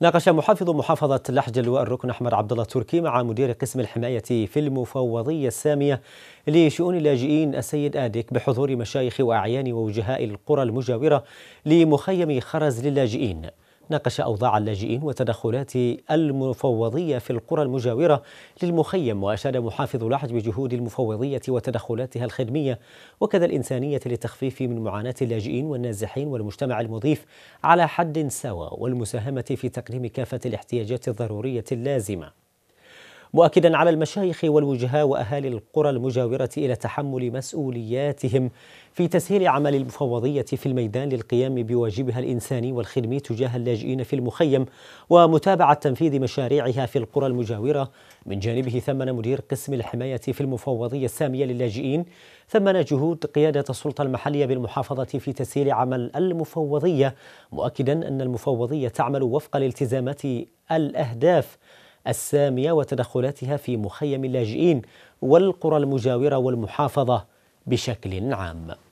ناقش محافظ محافظة اللواء الركن أحمد عبد الله تركي مع مدير قسم الحماية في المفوضية السامية لشؤون اللاجئين السيد آديك بحضور مشايخ وأعيان ووجهاء القرى المجاورة لمخيم خرز للاجئين ناقش أوضاع اللاجئين وتدخلات المفوضية في القرى المجاورة للمخيم وأشاد محافظ لحج بجهود المفوضية وتدخلاتها الخدمية وكذا الإنسانية للتخفيف من معاناة اللاجئين والنازحين والمجتمع المضيف على حد سواء والمساهمة في تقديم كافة الاحتياجات الضرورية اللازمة مؤكدا على المشايخ والوجهاء واهالي القرى المجاوره الى تحمل مسؤولياتهم في تسهيل عمل المفوضيه في الميدان للقيام بواجبها الانساني والخدمي تجاه اللاجئين في المخيم ومتابعه تنفيذ مشاريعها في القرى المجاوره من جانبه ثمن مدير قسم الحمايه في المفوضيه الساميه للاجئين ثمن جهود قياده السلطه المحليه بالمحافظه في تسهيل عمل المفوضيه مؤكدا ان المفوضيه تعمل وفق الالتزامات الاهداف السامية وتدخلاتها في مخيم اللاجئين والقرى المجاورة والمحافظة بشكل عام